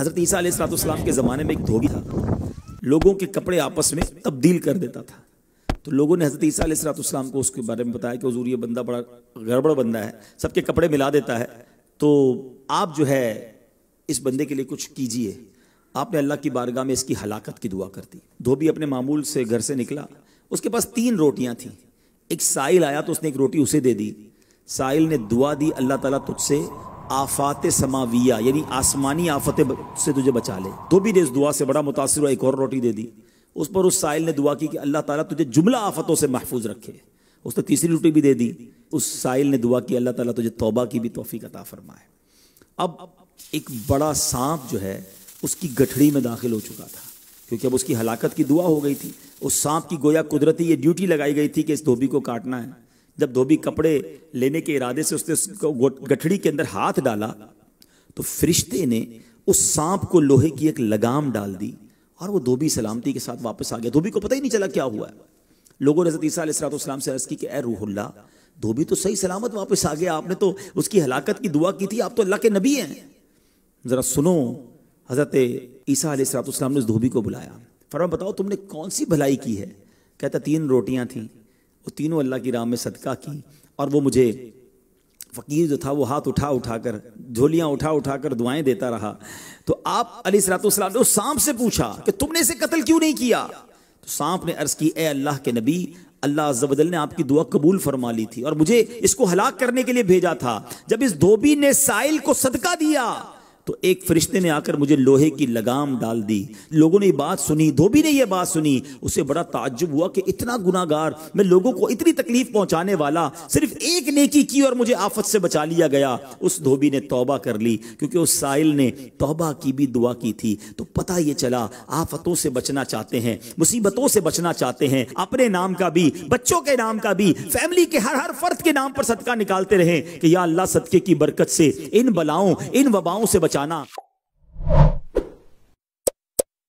हज़रत ईसा सलाम के ज़माने में एक धोबी था लोगों के कपड़े आपस में तब्दील कर देता था तो लोगों ने हज़रत ईसा सलाम को उसके बारे में बताया कि हजूर ये बंदा बड़ा गड़बड़ बंदा है सबके कपड़े मिला देता है तो आप जो है इस बंदे के लिए कुछ कीजिए आपने अल्लाह की बारगाह में इसकी हलाकत की दुआ कर दी धोबी अपने मामूल से घर से निकला उसके पास तीन रोटियाँ थीं एक साइल आया तो उसने एक रोटी उसे दे दी साहिल ने दुआ दी अल्लाह ताला तुझसे आफात समाविया यानी आसमानी आफत से तुझे बचा ले तो भी ने इस दुआ से बड़ा मुतासर हुआ एक और रोटी दे दी उस पर उस साहिल ने दुआ की कि अल्लाह ताला तुझे जुमला आफतों से महफूज रखे उसने तीसरी रोटी भी दे दी उस साहिल ने दुआ की अल्लाह ताला तुझे तौबा की भी तोफ़ी अता फरमाए अब एक बड़ा सांप जो है उसकी गठड़ी में दाखिल हो चुका था क्योंकि अब उसकी हलाकत की दुआ हो गई थी उस सांप की गोया कुदरती ये ड्यूटी लगाई गई थी कि इस धोबी को काटना है जब धोबी कपड़े लेने के इरादे से उसने गठड़ी के अंदर हाथ डाला तो फरिश्ते ने उस सांप को लोहे की एक लगाम डाल दी और वो धोबी सलामती के साथ वापस आ गया धोबी को पता ही नहीं चला क्या हुआ लोगों ने हजरत ईसा से अर्ज की अः रूहल्ला रूहुल्ला धोबी तो सही सलामत वापस आ गया आपने तो उसकी हलाकत की दुआ की थी आप तो अल्लाह के नबी हैं ज़रा सुनो हज़रत ईसा ने उस धोबी को बुलाया फरमा बताओ तुमने कौन सी भलाई की है कहता तीन रोटियां थीं वो तीनों अल्लाह की राम में सदका की और वो मुझे फ़कीर जो था वो हाथ उठा उठा कर झोलियाँ उठा उठा कर दुआएं देता रहा तो आप अली सलातम ने उस सांप से पूछा कि तुमने इसे कत्ल क्यों नहीं किया तो सांप ने अर्ज़ की ए अल्लाह के नबी अल्लाह अज्जबदल ने आपकी दुआ कबूल फरमा ली थी और मुझे इसको हलाक करने के लिए भेजा था जब इस धोबी ने साइल को सदका दिया तो एक फरिश्ते ने आकर मुझे लोहे की लगाम डाल दी लोगों ने ये बात सुनी धोबी ने यह बात सुनी उसे बड़ा ताज्जुब हुआ कि इतना गुनागार मैं लोगों को इतनी तकलीफ पहुंचाने वाला सिर्फ एक नेकी की और मुझे आफत से बचा लिया गया उस धोबी ने तौबा कर ली क्योंकि उस साहिल ने तौबा की भी दुआ की थी तो पता यह चला आफतों से बचना चाहते हैं मुसीबतों से बचना चाहते हैं अपने नाम का भी बच्चों के नाम का भी फैमिली के हर हर फर्द के नाम पर सदका निकालते रहे कि या अल्लाह सदके की बरकत से इन बलाओं इन वबाओं से बच बचाना